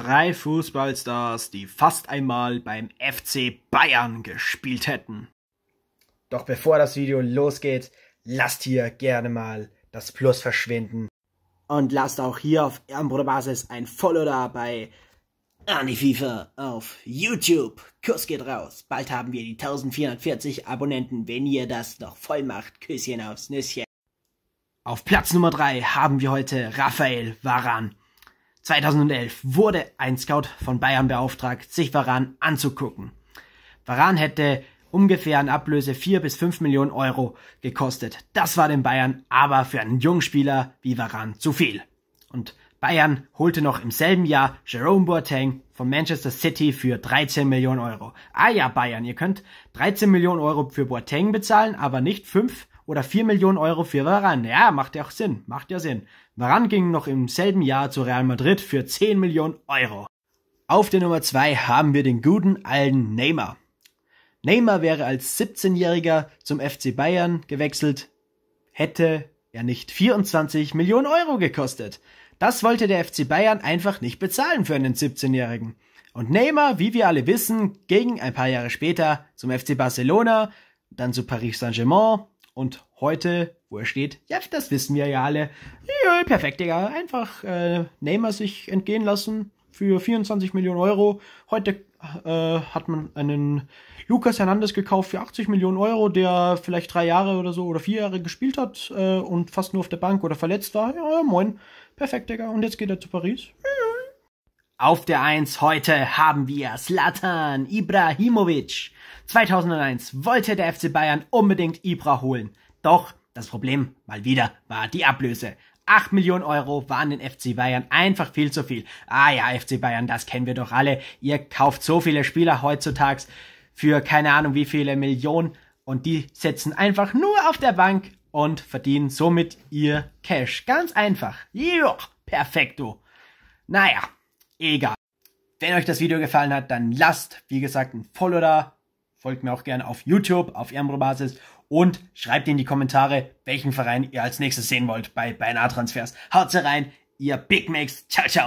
Drei Fußballstars, die fast einmal beim FC Bayern gespielt hätten. Doch bevor das Video losgeht, lasst hier gerne mal das Plus verschwinden. Und lasst auch hier auf Ehrenbruderbasis ein Follow da bei Ernie FIFA auf YouTube. Kuss geht raus. Bald haben wir die 1440 Abonnenten. Wenn ihr das noch voll macht, Küsschen aufs Nüsschen. Auf Platz Nummer 3 haben wir heute Raphael Varan. 2011 wurde ein Scout von Bayern beauftragt, sich Varan anzugucken. Varan hätte ungefähr an Ablöse 4 bis 5 Millionen Euro gekostet. Das war den Bayern aber für einen Jungspieler wie Varan zu viel. Und Bayern holte noch im selben Jahr Jerome Boateng von Manchester City für 13 Millionen Euro. Ah ja, Bayern, ihr könnt 13 Millionen Euro für Boateng bezahlen, aber nicht 5 oder 4 Millionen Euro für Varan. Ja, macht ja auch Sinn, macht ja Sinn. Varan ging noch im selben Jahr zu Real Madrid für 10 Millionen Euro. Auf der Nummer 2 haben wir den guten alten Neymar. Neymar wäre als 17-Jähriger zum FC Bayern gewechselt, hätte er nicht 24 Millionen Euro gekostet. Das wollte der FC Bayern einfach nicht bezahlen für einen 17-Jährigen. Und Neymar, wie wir alle wissen, ging ein paar Jahre später zum FC Barcelona, dann zu Paris Saint-Germain, und heute, wo er steht, ja, das wissen wir ja alle. Ja, perfekt, Digga. Einfach äh, Neymar sich entgehen lassen für 24 Millionen Euro. Heute äh, hat man einen Lucas Hernandez gekauft für 80 Millionen Euro, der vielleicht drei Jahre oder so oder vier Jahre gespielt hat äh, und fast nur auf der Bank oder verletzt war. Ja, moin. Perfekt, Digga. Und jetzt geht er zu Paris. Auf der Eins heute haben wir Slatan Ibrahimovic. 2001 wollte der FC Bayern unbedingt Ibra holen. Doch das Problem mal wieder war die Ablöse. 8 Millionen Euro waren den FC Bayern einfach viel zu viel. Ah ja, FC Bayern, das kennen wir doch alle. Ihr kauft so viele Spieler heutzutage für keine Ahnung wie viele Millionen und die setzen einfach nur auf der Bank und verdienen somit ihr Cash. Ganz einfach. Jo, perfekto. Naja, egal. Wenn euch das Video gefallen hat, dann lasst, wie gesagt, ein Follow da. Folgt mir auch gerne auf YouTube, auf Ehrenprobasis und schreibt in die Kommentare, welchen Verein ihr als nächstes sehen wollt bei Beinahe Transfers. Haut rein, ihr Big Macs. Ciao, ciao.